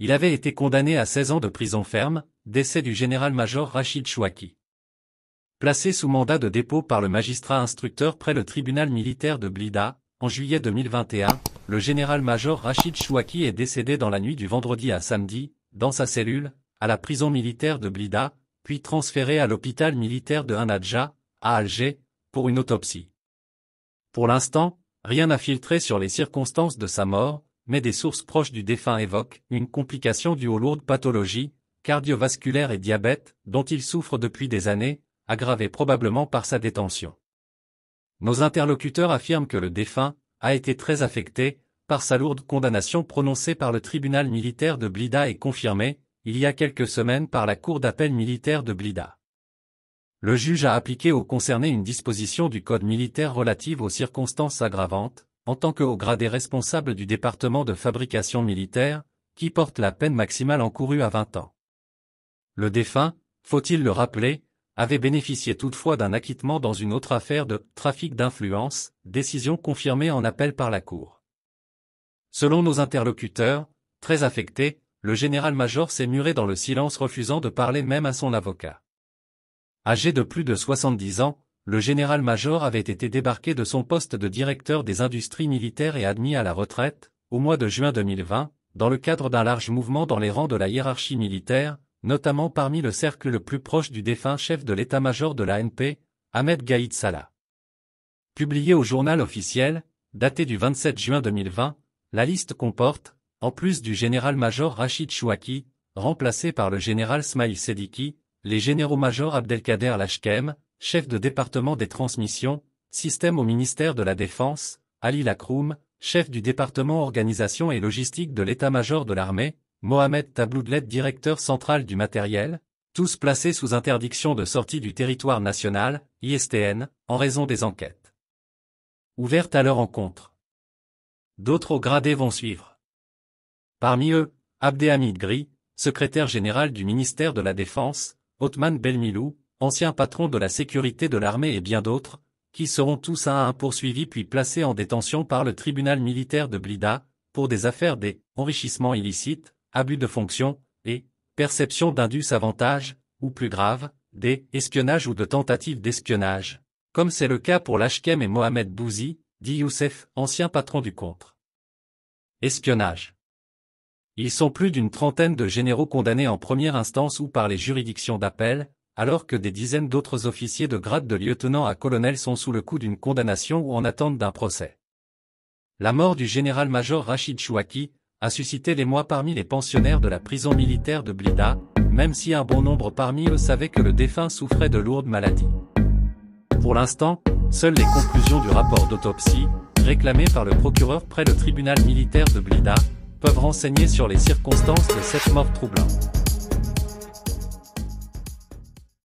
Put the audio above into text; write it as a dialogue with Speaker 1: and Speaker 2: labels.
Speaker 1: Il avait été condamné à 16 ans de prison ferme, décès du général-major Rachid Chouaki. Placé sous mandat de dépôt par le magistrat instructeur près le tribunal militaire de Blida, en juillet 2021, le général-major Rachid Chouaki est décédé dans la nuit du vendredi à samedi, dans sa cellule, à la prison militaire de Blida, puis transféré à l'hôpital militaire de Hanadja, à Alger, pour une autopsie. Pour l'instant, rien n'a filtré sur les circonstances de sa mort, mais des sources proches du défunt évoquent une complication due aux lourdes pathologies, cardiovasculaires et diabète, dont il souffre depuis des années, aggravée probablement par sa détention. Nos interlocuteurs affirment que le défunt a été très affecté par sa lourde condamnation prononcée par le tribunal militaire de Blida et confirmée, il y a quelques semaines par la Cour d'appel militaire de Blida. Le juge a appliqué aux concernés une disposition du Code militaire relative aux circonstances aggravantes, en tant que haut gradé responsable du département de fabrication militaire, qui porte la peine maximale encourue à 20 ans. Le défunt, faut-il le rappeler, avait bénéficié toutefois d'un acquittement dans une autre affaire de trafic d'influence, décision confirmée en appel par la Cour. Selon nos interlocuteurs, très affecté, le général-major s'est muré dans le silence refusant de parler même à son avocat. Âgé de plus de 70 ans, le général-major avait été débarqué de son poste de directeur des industries militaires et admis à la retraite, au mois de juin 2020, dans le cadre d'un large mouvement dans les rangs de la hiérarchie militaire, notamment parmi le cercle le plus proche du défunt chef de l'état-major de l'ANP, Ahmed Gaïd Salah. Publié au journal officiel, daté du 27 juin 2020, la liste comporte, en plus du général-major Rachid Chouaki, remplacé par le général Smaïl Sediki, les généraux-majors Abdelkader Lachkem, chef de département des transmissions, système au ministère de la Défense, Ali Lakroum, chef du département organisation et logistique de l'état-major de l'armée, Mohamed Tabloudlet directeur central du matériel, tous placés sous interdiction de sortie du territoire national, ISTN, en raison des enquêtes ouvertes à leur encontre. D'autres au gradés vont suivre. Parmi eux, Abdéhamid Gri, secrétaire général du ministère de la Défense, Othman Belmilou, anciens patrons de la sécurité de l'armée et bien d'autres, qui seront tous à un poursuivis puis placés en détention par le tribunal militaire de Blida, pour des affaires des enrichissements illicites, abus de fonction, et perception d'indus avantages, ou plus grave, des espionnages ou de tentatives d'espionnage, comme c'est le cas pour l'HKM et Mohamed Bouzi, dit Youssef, ancien patron du contre. Espionnage. Ils sont plus d'une trentaine de généraux condamnés en première instance ou par les juridictions d'appel, alors que des dizaines d'autres officiers de grade de lieutenant à colonel sont sous le coup d'une condamnation ou en attente d'un procès. La mort du général-major Rachid Chouaki a suscité l'émoi parmi les pensionnaires de la prison militaire de Blida, même si un bon nombre parmi eux savaient que le défunt souffrait de lourdes maladies. Pour l'instant, seules les conclusions du rapport d'autopsie, réclamé par le procureur près le tribunal militaire de Blida, peuvent renseigner sur les circonstances de cette mort troublante.